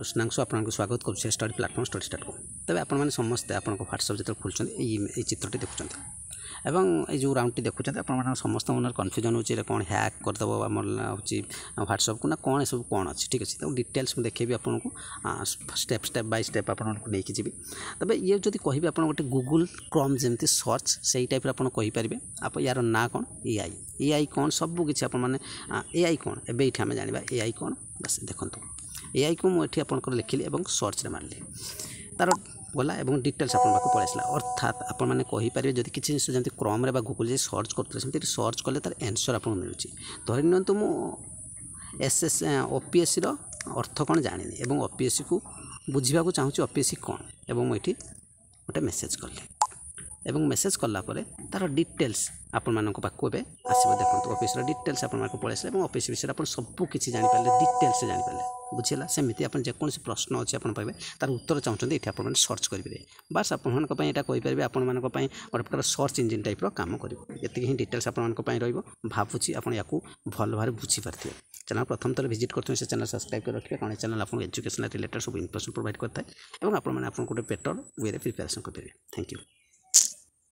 কৃষ্ণাংশু আপনার স্বাগত করছি স্টডি প্লাটফর্ম স্টডি স্টার্টকু তবে আপনার সমস্তে আপনার হোয়াটসঅ্যাপ যেত খোলছেন এই এই চিত্রটি দেখুছেন এবং এই যে রাউন্ডটি দেখুছেন আপনার সমস্ত মনে কনফ্যুজন হচ্ছে এটা কোণ হ্যাক করেদেব আমার হচ্ছে হোয়াটসঅ্যাপকু না কোণ এসব কোণ আছে ঠিক আছে তাকে ডিটেলস দেখেবি আপনার স্টেপ স্টেপ বাই স্টেপ আপনার নিয়ে যাবি তবে ইয়ে যদি কহবে আপনার গোটে গুগল ক্রম যেমি সর্চ সেই টাইপের আপনার কইপারে আপনার ইয়ার না কোণ এআই এআই কোণ সবু কিছু আপনার এআই কোণ এবে এইটি আমি জাঁয়া এআই কোণ বাস দেখুন ଏଆଇକୁ ମୁଁ ଏଠି ଆପଣଙ୍କର ଲେଖିଲି ଏବଂ ସର୍ଚ୍ଚରେ ମାରିଲି ତା'ର ଗଲା ଏବଂ ଡିଟେଲ୍ସ ଆପଣଙ୍କ ପାଖକୁ ପଳାଇ ଆସିଲା ଅର୍ଥାତ୍ ଆପଣମାନେ କହିପାରିବେ ଯଦି କିଛି ଜିନିଷ ଯେମିତି କ୍ରମ୍ରେ ବା ଗୁଗୁଲ୍ରେ ସର୍ଚ୍ଚ କରୁଥିଲେ ସେମିତି ସର୍ଚ୍ଚ କଲେ ତା'ର ଆନ୍ସର୍ ଆପଣଙ୍କୁ ମିଳୁଛି ଧରି ନିଅନ୍ତୁ ମୁଁ S S O P S ସିର ଅର୍ଥ କ'ଣ ଜାଣିନି ଏବଂ ଓ ପି ଏସ୍ ସିକୁ ବୁଝିବାକୁ ଚାହୁଁଛି ଓ ପି ଏସ୍ ସି କ'ଣ ଏବଂ ମୁଁ ଏଠି ଗୋଟେ ମେସେଜ୍ କଲି ଏବଂ ମେସେଜ୍ କଲା ପରେ ତା'ର ଡିଟେଲ୍ସ ଆପଣମାନଙ୍କ ପାଖକୁ ଏବେ ଆସିବ ଦେଖନ୍ତୁ ଅଫିସ୍ର ଡିଟେଲ୍ସ ଆପଣମାନଙ୍କ ପଳାଇ ଆସିଲା ଏବଂ ଅଫିସ୍ ବିଷୟରେ ଆପଣ ସବୁ କିଛି ଜାଣିପାରିଲେ ଡିଟେଲ୍ସ ଜାଣିପାରିଲେ ବୁଝିଲା ସେମିତି ଆପଣ ଯେକୌଣସି ପ୍ରଶ୍ନ ଅଛି ଆପଣ ପାଇବେ ତା'ର ଉତ୍ତର ଚାହୁଁଛନ୍ତି ଏଠି ଆପଣମାନେ ସର୍ଚ୍ଚ କରିପାରିବେ ବାସ୍ ଆପଣମାନଙ୍କ ପାଇଁ ଏଇଟା କହିପାରିବେ ଆପଣମାନଙ୍କ ପାଇଁ ଗୋଟେ ପ୍ରକାର ସର୍ଚ୍ଚ ଇଞ୍ଜିନ୍ ଟାଇପ୍ର କାମ କରିବ ଏତିକି ହିଁ ଡିଟେଲ୍ସ ଆପଣମାନଙ୍କ ପାଇଁ ରହିବ ଭାବୁଛି ଆପଣ ୟାକୁ ଭଲ ଭାବରେ ବୁଝିପାରିଥିବେ ଚ୍ୟାନେଲ୍ ପ୍ରଥମ ଥର ଭିଜିଟ୍ କରୁଛନ୍ତି ସେ ଚ୍ୟାନେଲ୍ ସବସ୍କ୍ରାଇବ୍ କରି ରଖିବେ କାରଣ ଏ ଚ୍ୟାନେଲ୍ ଆପଣଙ୍କୁ ଏଜୁକେସନ୍ ରିଲେଟେଡ୍ ସବୁ ଇନଫର୍ମେସନ୍ ପ୍ରୋଭାଇଡ଼ କରିଥାଏ ଏବଂ ଆପଣମାନେ ଆପଣଙ୍କୁ ଗୋଟେ ବେଟର୍ ୱେରେ ପ୍ରିପାରେସନ୍ କରିପାରିବେ ଥ୍ୟାଙ୍କ ୟୁ